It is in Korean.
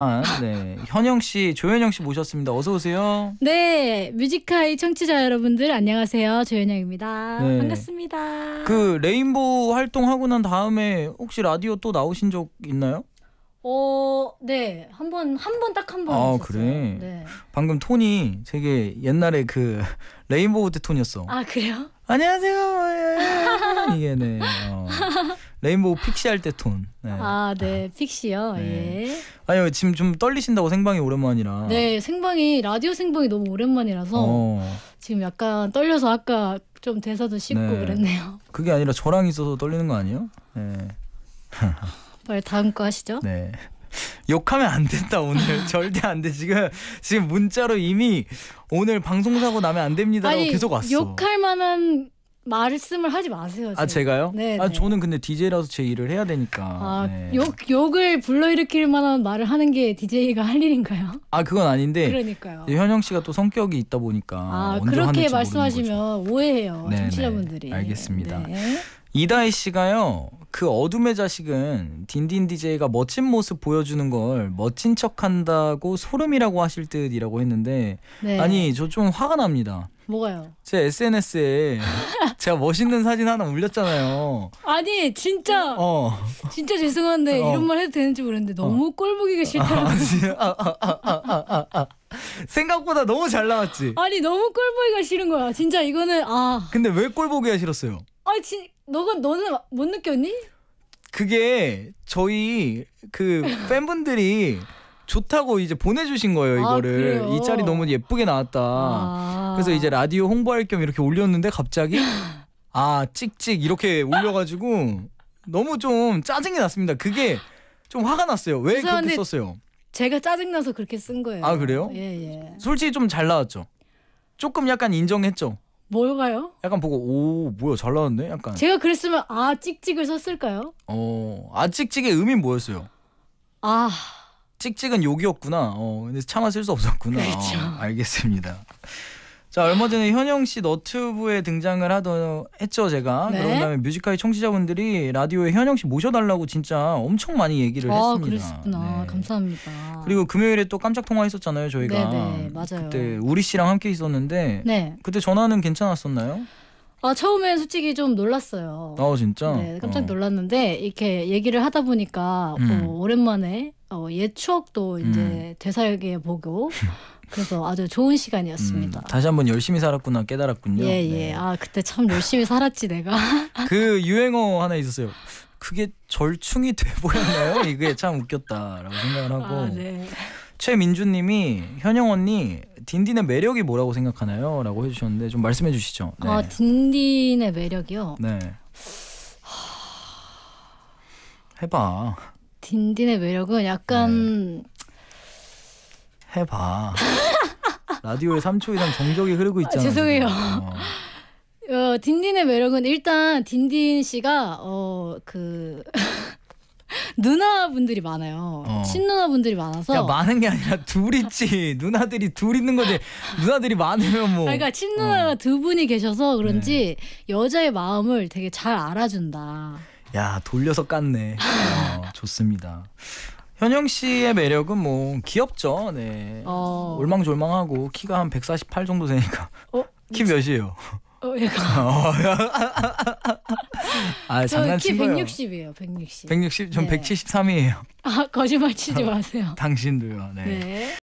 아, 네. 현영 씨, 조현영 씨 모셨습니다. 어서 오세요. 네, 뮤지카이 청취자 여러분들 안녕하세요. 조현영입니다. 네. 반갑습니다. 그 레인보우 활동하고 난 다음에 혹시 라디오 또 나오신 적 있나요? 어, 네. 한 번, 한 번 딱 한번 아, 그래. 네. 방금 톤이 되게 옛날에 그 레인보우 때 톤이었어. 아, 그래요? 안녕하세요. 예, 예, 예. 이게 네. 어. 레인보우 픽시 할 때 톤. 네. 아, 네. 픽시요. 네. 예. 아니요, 지금 좀 떨리신다고 생방이 오랜만이라. 네, 생방이 라디오 생방이 너무 오랜만이라서 어. 지금 약간 떨려서 아까 좀 대사도 씹고 네. 그랬네요. 그게 아니라 저랑 있어서 떨리는 거 아니에요? 네. 빨리 다음 거 하시죠. 네. 욕하면 안 된다 오늘 절대 안 돼 지금 지금 문자로 이미 오늘 방송 사고 나면 안 됩니다라고 아니, 계속 왔어. 욕할 만한 말씀을 하지 마세요. 아, 지금. 아 제가요? 네. 아 네. 저는 근데 DJ라서 제 일을 해야 되니까. 아 네. 욕, 을 불러일으킬 만한 말을 하는 게 DJ가 할 일인가요? 아 그건 아닌데. 그러니까요. 현영 씨가 또 성격이 있다 보니까. 아 그렇게 말씀하시면 오해해요. 네, 네, 청취자분들이. 알겠습니다. 네. 이다희 씨가요. 그 어둠의 자식은 딘딘 DJ가 멋진 모습 보여주는 걸 멋진 척한다고 소름이라고 하실 듯이라고 했는데 네. 아니 저 좀 화가 납니다. 뭐가요? 제 SNS에 제가 멋있는 사진 하나 올렸잖아요. 아니 진짜 어. 진짜 죄송한데 어. 이런 말 해도 되는지 모르는데 어. 너무 어. 꼴보기가 싫다고. 생각보다 너무 잘 나왔지. 아니 너무 꼴보기가 싫은 거야. 진짜 이거는 아. 근데 왜 꼴보기가 싫었어요? 아, 진, 너가 너는 못 느꼈니? 그게 저희 그 팬분들이 좋다고 이제 보내주신 거예요 아, 이거를 아, 이 짤이 너무 예쁘게 나왔다 아. 그래서 이제 라디오 홍보할 겸 이렇게 올렸는데 갑자기 아 찍찍 이렇게 올려가지고 너무 좀 짜증이 났습니다 그게 좀 화가 났어요 왜 그렇게 썼어요 제가 짜증나서 그렇게 쓴 거예요 아 그래요 예예 예. 솔직히 좀 잘 나왔죠 조금 약간 인정했죠 뭘까요? 약간 보고 오 뭐야 잘 나왔네 약간 제가 그랬으면 아 찍찍을 썼을까요? 어아 찍찍의 의미 뭐였어요? 아 찍찍은 욕이었구나. 어 근데 참아 쓸 수 없었구나. 그렇죠. 어, 알겠습니다. 자 얼마 전에 현영 씨 너튜브에 등장을 하던 했죠 제가 네? 그런 다음에 뮤지컬이 청취자분들이 라디오에 현영 씨 모셔달라고 진짜 엄청 많이 얘기를 아, 했습니다. 그랬었구나 네. 감사합니다. 그리고 금요일에 또 깜짝 통화했었잖아요 저희가 네네 네, 맞아요. 그때 우리 씨랑 함께 있었는데 네. 그때 전화는 괜찮았었나요? 아 처음엔 솔직히 좀 놀랐어요. 아 진짜? 네 깜짝 어. 놀랐는데 이렇게 얘기를 하다 보니까 음. 어, 오랜만에 어, 옛 추억도 이제 음. 되살게 보고 그래서 아주 좋은 시간이었습니다. 음, 다시 한번 열심히 살았구나 깨달았군요. 예, 네. 예. 네. 아, 그때 참 열심히 살았지 내가. 그 유행어 하나 있었어요. 그게 절충이 돼 보였나요? 이게 참 웃겼다라고 생각을 하고. 아, 네. 최민주님이 현영 언니 딘딘의 매력이 뭐라고 생각하나요? 라고 해주셨는데 좀 말씀해 주시죠. 네. 아 딘딘의 매력이요? 네. 해봐. 딘딘의 매력은 약간 네. 해봐. 라디오에 3초 이상 정적이 흐르고 아, 있잖아요. 아, 죄송해요. 어. 어, 딘딘의 매력은 일단 딘딘 씨가 어그 누나분들이 많아요. 어. 친누나분들이 많아서. 야, 많은 게 아니라 둘 있지. 누나들이 둘 있는 거지. 누나들이 많으면 뭐. 아, 그러니까 친누나가 어. 두 분이 계셔서 그런지 네. 여자의 마음을 되게 잘 알아준다. 야 돌려서 깠네. 어, 좋습니다. 현영 씨의 매력은 뭐 귀엽죠. 네. 어. 올망졸망하고 키가 한 148 정도 되니까. 어? 키 몇이에요? 어, 어 아, 장난친 키 160이에요. 160. 160. 전 네. 173이에요. 아, 거짓말 치지 마세요. 당신도요. 네. 네.